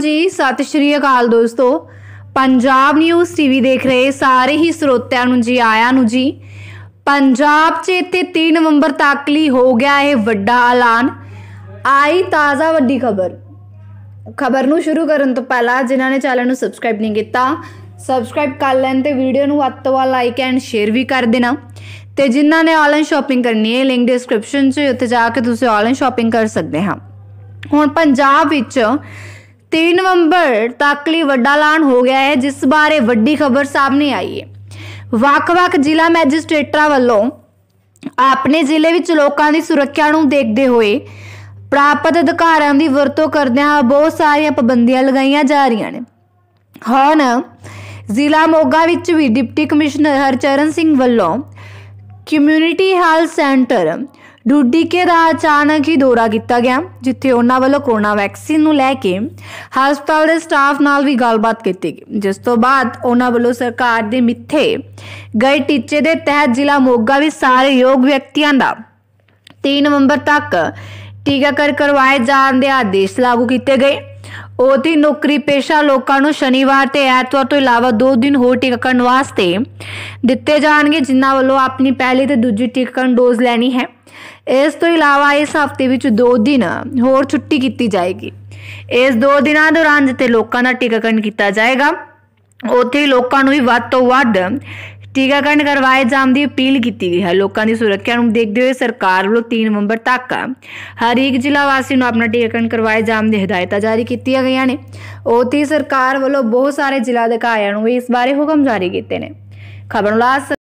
ਜੀ ਸਤਿ ਸ਼੍ਰੀ ਅਕਾਲ ਦੋਸਤੋ ਪੰਜਾਬ ਨਿਊਜ਼ ਟੀਵੀ ਦੇਖ ਰਹੇ ਸਾਰੇ ਹੀ ਸਰੋਤਿਆਂ ਨੂੰ ਜੀ ਆਇਆਂ ਨੂੰ ਜੀ ਪੰਜਾਬ 'ਚ ਇੱਥੇ 3 ਨਵੰਬਰ ਤੱਕ ਲਈ ਹੋ ਗਿਆ ਇਹ ਵੱਡਾ ਐਲਾਨ ਆਈ ਤਾਜ਼ਾ ਵੱਡੀ ਖਬਰ ਖਬਰ ਨੂੰ ਸ਼ੁਰੂ ਕਰਨ ਤੋਂ ਪਹਿਲਾਂ ਜਿਨ੍ਹਾਂ ਨੇ ਚੈਨਲ ਨੂੰ ਸਬਸਕ੍ਰਾਈਬ ਨਹੀਂ ਕੀਤਾ ਸਬਸਕ੍ਰਾਈਬ ਕਰ ਲੈਣ ਤੇ ਵੀਡੀਓ ਨੂੰ ਵੱਧ ਤੋਂ ਵੱਧ ਲਾਈਕ ਐਂਡ ਸ਼ੇਅਰ ਵੀ ਕਰ ਦੇਣਾ ਤੇ ਜਿਨ੍ਹਾਂ ਨੇ ਆਨਲਾਈਨ ਸ਼ਾਪਿੰਗ ਕਰਨੀ ਹੈ ਲਿੰਕ ਡਿਸਕ੍ਰਿਪਸ਼ਨ 'ਚ ਉੱਤੇ ਜਾ ਕੇ ਤੁਸੀਂ ਆਨਲਾਈਨ ਸ਼ਾਪਿੰਗ ਕਰ ਸਕਦੇ ਹਾਂ ਹੁਣ ਪੰਜਾਬ ਵਿੱਚ 3 ਨਵੰਬਰ ਤੱਕ ਲਈ ਵੱਡਾ ਐਲਾਨ ਹੋ ਗਿਆ ਹੈ ਜਿਸ ਬਾਰੇ ਵੱਡੀ ਖਬਰ ਸਾਹਮਣੇ ਆਈ ਹੈ ਵੱਖ-ਵੱਖ ਜ਼ਿਲ੍ਹਾ ਮੈਜਿਸਟ੍ਰੇਟਾਂ ਵੱਲੋਂ ਆਪਣੇ ਜ਼ਿਲ੍ਹੇ ਵਿੱਚ ਲੋਕਾਂ ਦੀ ਸੁਰੱਖਿਆ ਨੂੰ ਦੇਖਦੇ ਹੋਏ ਪ੍ਰਾਪਤ ਅਧਿਕਾਰਾਂ ਦੀ ਵਰਤੋਂ ਕਰਦਿਆਂ ਬਹੁਤ ਸਾਰੀਆਂ ਪਾਬੰਦੀਆਂ ਲਗਾਈਆਂ ਜਾ ਰਹੀਆਂ ਨੇ ਹੁਣ ਜ਼ਿਲ੍ਹਾ ਮੋਗਾ ਵਿੱਚ ਵੀ ਡਿਪਟੀ ਕਮਿਸ਼ਨਰ ਹਰਚਰਨ ਸਿੰਘ ਵੱਲੋਂ community health centre Dudi Ke ਦਾ ਅਚਾਨਕ ਹੀ ਦੌਰਾ ਕੀਤਾ ਗਿਆ ਜਿੱਥੇ ਉਹਨਾਂ ਵੱਲੋਂ ਕੋਰੋਨਾ ਵੈਕਸੀਨ ਨੂੰ ਲੈ ਕੇ ਹਸਪਤਾਲ ਦੇ ਸਟਾਫ ਨਾਲ ਵੀ ਗੱਲਬਾਤ ਕੀਤੀ ਗਈ ਜਿਸ ਤੋਂ ਬਾਅਦ ਉਹਨਾਂ ਵੱਲੋਂ ਸਰਕਾਰ ਦੇ ਮਿੱਥੇ ਗਏ ਟੀਚੇ ਦੇ ਤਹਿਤ ਜ਼ਿਲ੍ਹਾ ਮੋਗਾ ਵਿੱਚ ਸਾਰੇ ਯੋਗ ਵਿਅਕਤੀਆਂ ਦਾ 3 ਨਵੰਬਰ ਤੱਕ ਟੀਕਾਕਰਨ ਕਰਵਾਏ ਜਾਣ ਦੇ ਆਦੇਸ਼ ਲਾਗੂ ਕੀਤੇ ਗਏ ਉਹਦੀ ਨੌਕਰੀ ਪੇਸ਼ਾ ਲੋਕਾਂ ਨੂੰ ਸ਼ਨੀਵਾਰ ਤੇ ਐਤਵਾਰ ਤੋਂ ਇਲਾਵਾ 2 ਦਿਨ ਹੋਰ ਟੀਕਾਕਰਨ ਵਾਸਤੇ ਦਿੱਤੇ ਜਾਣਗੇ ਜਿਨ੍ਹਾਂ ਵੱਲੋਂ ਆਪਣੀ ਪਹਿਲੀ ਤੇ ਦੂਜੀ ਟੀਕਾਕਰਨ ਡੋਜ਼ ਲੈਣੀ ਹੈ ਇਸ ਤੋਂ ਇਲਾਵਾ ਇਸ ਹਫਤੇ ਵਿੱਚ 2 ਦਿਨ ਹੋਰ ਛੁੱਟੀ ਕੀਤੀ ਜਾਏਗੀ ਇਸ 2 ਦਿਨਾਂ ਦੌਰਾਨ ਜਿੱਤੇ ਲੋਕਾਂ ਦਾ ਟੀਕਾਕਰਨ ਕੀਤਾ ਜਾਏਗਾ ਉੱਥੇ ਲੋਕਾਂ ਨੂੰ ਵੀ ਵੱਧ ਤੋਂ ਵੱਧ ਟੀਕਾਕਰਨ ਕਰਵਾਏ ਜਾਣ ਦੀ ਅਪੀਲ ਕੀਤੀ ਗਈ ਹੈ ਲੋਕਾਂ ਦੀ ਸੁਰੱਖਿਆ ਨੂੰ ਦੇਖਦੇ ਹੋਏ ਸਰਕਾਰ ਵੱਲੋਂ 3 ਨਵੰਬਰ ਤੱਕ ਹਰ ਇੱਕ ਜ਼ਿਲ੍ਹਾ ਵਾਸੀ ਨੂੰ ਆਪਣਾ ਟੀਕਾਕਰਨ ਕਰਵਾਏ ਜਾਣ ਦੀ ਹਦਾਇਤਾਂ ਜਾਰੀ ਕੀਤੀਆਂ ਗਈਆਂ ਨੇ ਤੇ ਸਰਕਾਰ ਵੱਲੋਂ ਬਹੁਤ ਸਾਰੇ ਜ਼ਿਲ੍ਹਾ ਅਧਿਕਾਰੀਆਂ ਨੂੰ ਵੀ ਇਸ ਬਾਰੇ ਹੁਕਮ ਜਾਰੀ ਕੀਤੇ ਨੇ ਖਬਰ ਲਾਸ